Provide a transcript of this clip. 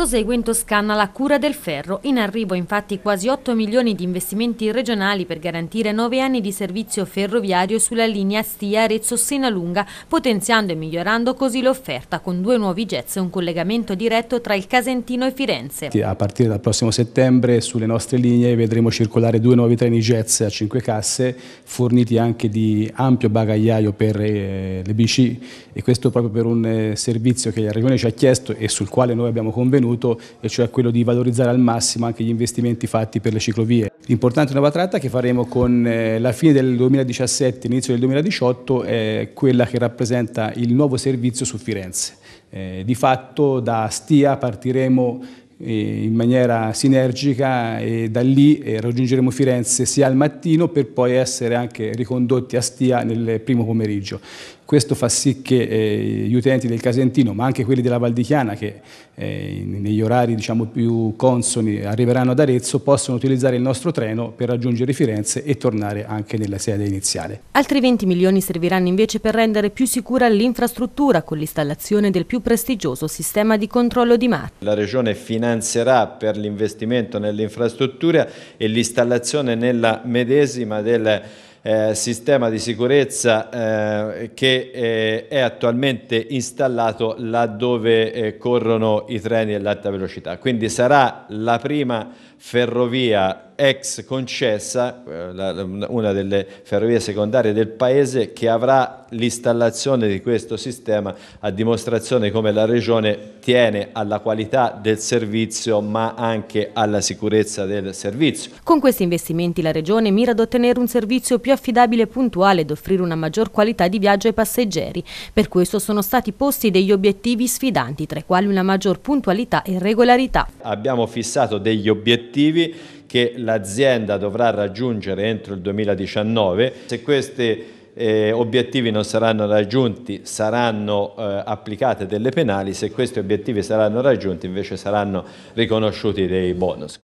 prosegue in Toscana la cura del ferro. In arrivo infatti quasi 8 milioni di investimenti regionali per garantire 9 anni di servizio ferroviario sulla linea Stia Arezzo-Sena Lunga, potenziando e migliorando così l'offerta con due nuovi jets e un collegamento diretto tra il Casentino e Firenze. A partire dal prossimo settembre sulle nostre linee vedremo circolare due nuovi treni jets a 5 casse, forniti anche di ampio bagagliaio per eh, le bici e questo proprio per un eh, servizio che la Regione ci ha chiesto e sul quale noi abbiamo convenuto ottenuto, e cioè quello di valorizzare al massimo anche gli investimenti fatti per le ciclovie. L'importante nuova tratta che faremo con eh, la fine del 2017 inizio del 2018 è quella che rappresenta il nuovo servizio su Firenze. Eh, di fatto da Stia partiremo in maniera sinergica e da lì eh, raggiungeremo Firenze sia al mattino per poi essere anche ricondotti a Stia nel primo pomeriggio. Questo fa sì che eh, gli utenti del Casentino, ma anche quelli della Val di Chiana, che eh, negli orari diciamo, più consoni arriveranno ad Arezzo, possano utilizzare il nostro treno per raggiungere Firenze e tornare anche nella sede iniziale. Altri 20 milioni serviranno invece per rendere più sicura l'infrastruttura con l'installazione del più prestigioso sistema di controllo di mare. La regione finanzia finanzierà per l'investimento nell'infrastruttura e l'installazione nella medesima del eh, sistema di sicurezza eh, che eh, è attualmente installato laddove eh, corrono i treni dell'alta velocità. Quindi sarà la prima ferrovia ex concessa, eh, una delle ferrovie secondarie del Paese, che avrà l'installazione di questo sistema a dimostrazione come la Regione tiene alla qualità del servizio ma anche alla sicurezza del servizio. Con questi investimenti la Regione mira ad ottenere un servizio più affidabile e puntuale ed offrire una maggior qualità di viaggio ai passeggeri. Per questo sono stati posti degli obiettivi sfidanti, tra i quali una maggior puntualità e regolarità. Abbiamo fissato degli obiettivi che l'azienda dovrà raggiungere entro il 2019. Se questi eh, obiettivi non saranno raggiunti saranno eh, applicate delle penali, se questi obiettivi saranno raggiunti invece saranno riconosciuti dei bonus.